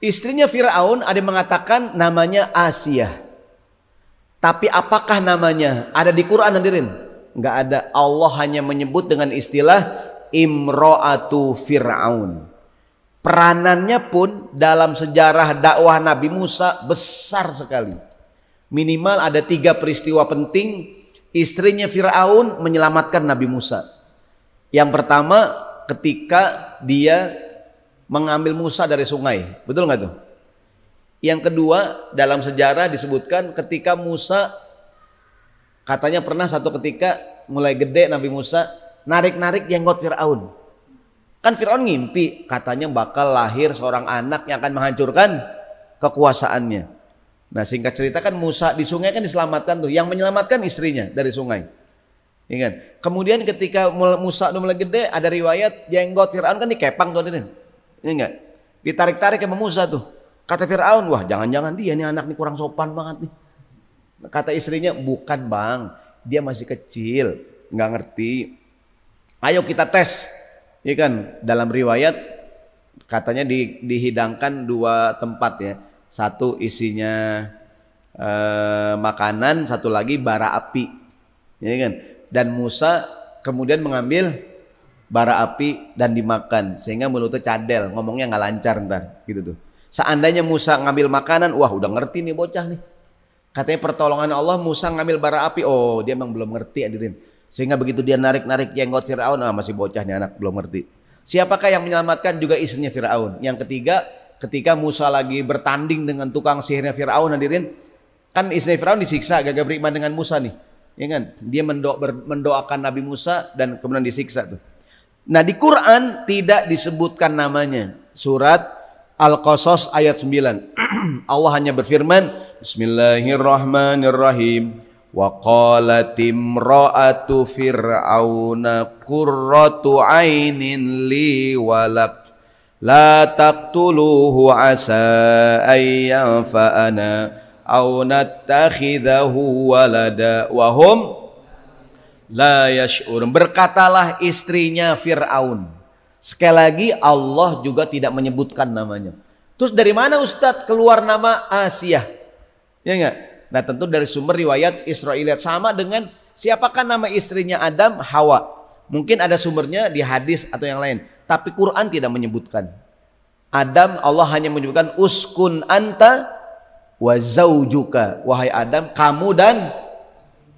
Istrinya Fir'aun ada yang mengatakan namanya Asia. Tapi apakah namanya? Ada di Quran hadirin? Enggak ada. Allah hanya menyebut dengan istilah Imro'atu Fir'aun. Peranannya pun dalam sejarah dakwah Nabi Musa besar sekali. Minimal ada tiga peristiwa penting istrinya Fir'aun menyelamatkan Nabi Musa. Yang pertama ketika dia mengambil Musa dari sungai. Betul nggak tuh? Yang kedua, dalam sejarah disebutkan ketika Musa katanya pernah satu ketika mulai gede Nabi Musa narik-narik jenggot Firaun. Kan Firaun ngimpi katanya bakal lahir seorang anak yang akan menghancurkan kekuasaannya. Nah, singkat cerita kan Musa di sungai kan diselamatkan tuh, yang menyelamatkan istrinya dari sungai. Ingat. Kemudian ketika Musa udah mulai gede, ada riwayat jenggot Firaun kan dikepang tuh, ini iya enggak? Ditarik-tarik sama Musa tuh. Kata Fir'aun, wah jangan-jangan dia nih anak nih kurang sopan banget nih. Kata istrinya, bukan bang, dia masih kecil, nggak ngerti. Ayo kita tes. Ya kan, dalam riwayat katanya di, dihidangkan dua tempat ya. Satu isinya eh, makanan, satu lagi bara api. Ya kan? Dan Musa kemudian mengambil bara api dan dimakan sehingga mulutnya cadel ngomongnya nggak lancar ntar gitu tuh seandainya Musa ngambil makanan wah udah ngerti nih bocah nih katanya pertolongan Allah Musa ngambil bara api oh dia emang belum ngerti adirin sehingga begitu dia narik-narik jenggot Firaun ah masih bocah nih anak belum ngerti siapakah yang menyelamatkan juga istrinya Firaun yang ketiga ketika Musa lagi bertanding dengan tukang sihirnya Firaun hadirin kan istri Firaun disiksa gagal beriman dengan Musa nih ya kan dia mendoakan Nabi Musa dan kemudian disiksa tuh Nah di Quran tidak disebutkan namanya. Surat Al-Qasas ayat 9. Allah hanya berfirman, Bismillahirrahmanirrahim. Wa qalatim ra'atu fir'auna kurratu ainin li walak. La taqtuluhu asa faana Au nattakhidahu walada. Wahum la yash'ur. Berkatalah istrinya Fir'aun. Sekali lagi Allah juga tidak menyebutkan namanya. Terus dari mana Ustadz keluar nama Asia? Ya enggak? Nah tentu dari sumber riwayat Israeliat sama dengan siapakah nama istrinya Adam? Hawa. Mungkin ada sumbernya di hadis atau yang lain. Tapi Quran tidak menyebutkan. Adam Allah hanya menyebutkan uskun anta wa zaujuka. Wahai Adam, kamu dan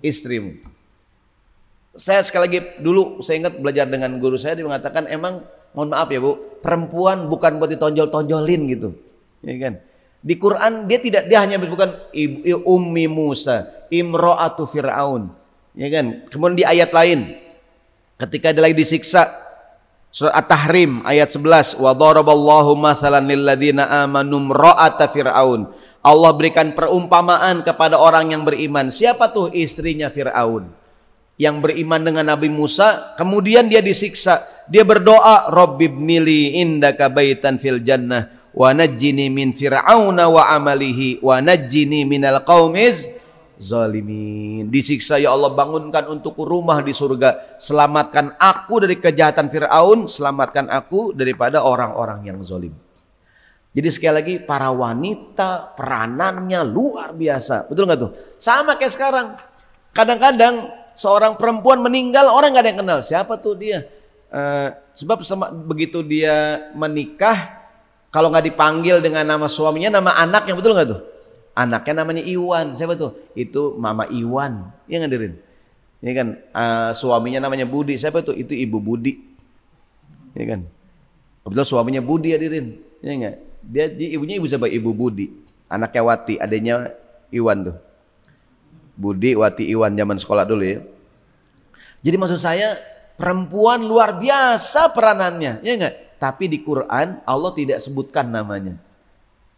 istrimu. Saya sekali lagi dulu saya ingat belajar dengan guru saya dia mengatakan emang mohon maaf ya Bu, perempuan bukan buat ditonjol-tonjolin gitu. Ya kan? Di Quran dia tidak dia hanya bukan ibu ummi Musa, imro'atu Firaun. Ya kan? Kemudian di ayat lain ketika dia lagi disiksa surat At-Tahrim ayat 11 wa daraballahu mathalan ladina amanu imro'ata Firaun. Allah berikan perumpamaan kepada orang yang beriman. Siapa tuh istrinya Firaun? yang beriman dengan Nabi Musa, kemudian dia disiksa. Dia berdoa, mili indaka baitan fil jannah wa najjini min fir'auna wa amalihi wa najjini minal kaumiz zalimin." Disiksa, "Ya Allah, bangunkan untukku rumah di surga, selamatkan aku dari kejahatan Firaun, selamatkan aku daripada orang-orang yang zalim." Jadi sekali lagi para wanita peranannya luar biasa. Betul nggak tuh? Sama kayak sekarang. Kadang-kadang seorang perempuan meninggal orang nggak ada yang kenal siapa tuh dia uh, sebab sama, begitu dia menikah kalau nggak dipanggil dengan nama suaminya nama anaknya betul nggak tuh anaknya namanya Iwan siapa tuh itu Mama Iwan yang ngadirin ini iya kan uh, suaminya namanya Budi siapa tuh itu Ibu Budi ini iya kan kebetulan suaminya Budi hadirin ya, ini iya enggak dia, dia ibunya ibu siapa ibu Budi anaknya Wati adanya Iwan tuh Budi Wati Iwan zaman sekolah dulu ya. Jadi maksud saya perempuan luar biasa peranannya, ya enggak? Tapi di Quran Allah tidak sebutkan namanya.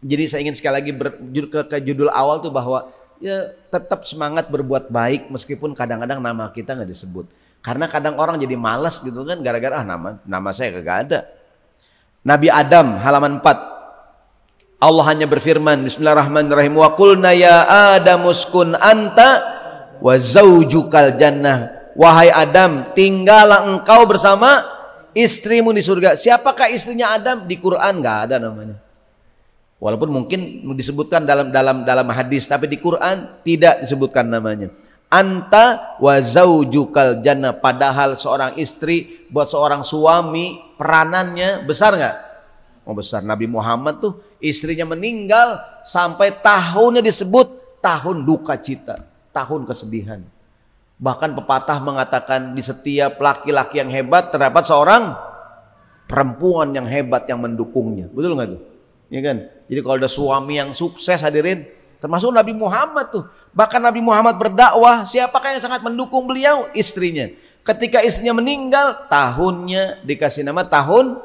Jadi saya ingin sekali lagi ber, ke, ke judul awal tuh bahwa ya tetap semangat berbuat baik meskipun kadang-kadang nama kita nggak disebut. Karena kadang orang jadi malas gitu kan gara-gara ah nama nama saya kagak ada. Nabi Adam halaman 4 Allah hanya berfirman Bismillahirrahmanirrahim wa qulna ya Adam uskun anta wa zaujukal jannah wahai Adam tinggallah engkau bersama istrimu di surga siapakah istrinya Adam di Quran nggak ada namanya walaupun mungkin disebutkan dalam dalam dalam hadis tapi di Quran tidak disebutkan namanya anta wa zaujukal jannah padahal seorang istri buat seorang suami peranannya besar nggak membesar. Nabi Muhammad tuh istrinya meninggal sampai tahunnya disebut tahun duka cita, tahun kesedihan. Bahkan pepatah mengatakan di setiap laki-laki yang hebat terdapat seorang perempuan yang hebat yang mendukungnya. Betul nggak tuh? Iya kan? Jadi kalau ada suami yang sukses hadirin, termasuk Nabi Muhammad tuh. Bahkan Nabi Muhammad berdakwah, siapakah yang sangat mendukung beliau? Istrinya. Ketika istrinya meninggal, tahunnya dikasih nama tahun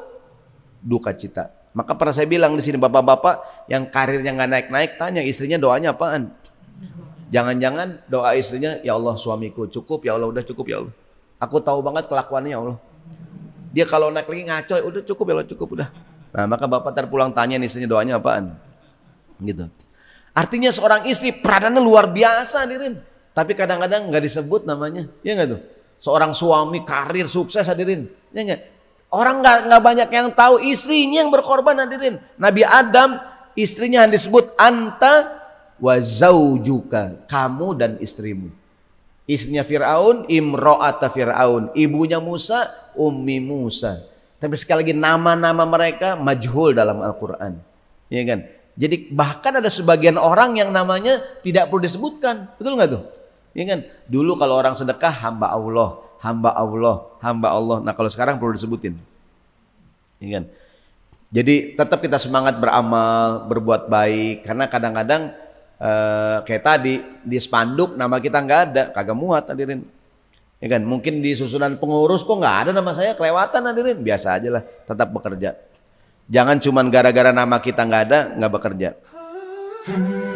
duka cita. Maka pernah saya bilang di sini bapak-bapak yang karirnya nggak naik-naik tanya istrinya doanya apaan? Jangan-jangan doa istrinya ya Allah suamiku cukup ya Allah udah cukup ya Allah. Aku tahu banget kelakuannya ya Allah. Dia kalau naik lagi ngaco ya udah cukup ya Allah cukup udah. Nah maka bapak terpulang tanya istrinya doanya apaan? Gitu. Artinya seorang istri peranannya luar biasa hadirin. Tapi kadang-kadang nggak disebut namanya. Ya nggak tuh? Seorang suami karir sukses hadirin. Ya nggak? Orang nggak nggak banyak yang tahu istrinya yang berkorban hadirin. Nabi Adam istrinya yang disebut anta wazau juga kamu dan istrimu. Istrinya Firaun, imro'ata Firaun, ibunya Musa, ummi Musa. Tapi sekali lagi nama-nama mereka majhul dalam Al-Qur'an. Ya kan? Jadi bahkan ada sebagian orang yang namanya tidak perlu disebutkan. Betul nggak tuh? Ya kan? Dulu kalau orang sedekah hamba Allah, hamba Allah, hamba Allah. Nah kalau sekarang perlu disebutin. Ingat. Kan. Jadi tetap kita semangat beramal, berbuat baik. Karena kadang-kadang e, kayak tadi di spanduk nama kita nggak ada, kagak muat hadirin. Ya kan? Mungkin di susunan pengurus kok nggak ada nama saya kelewatan hadirin. Biasa aja lah, tetap bekerja. Jangan cuma gara-gara nama kita nggak ada nggak bekerja.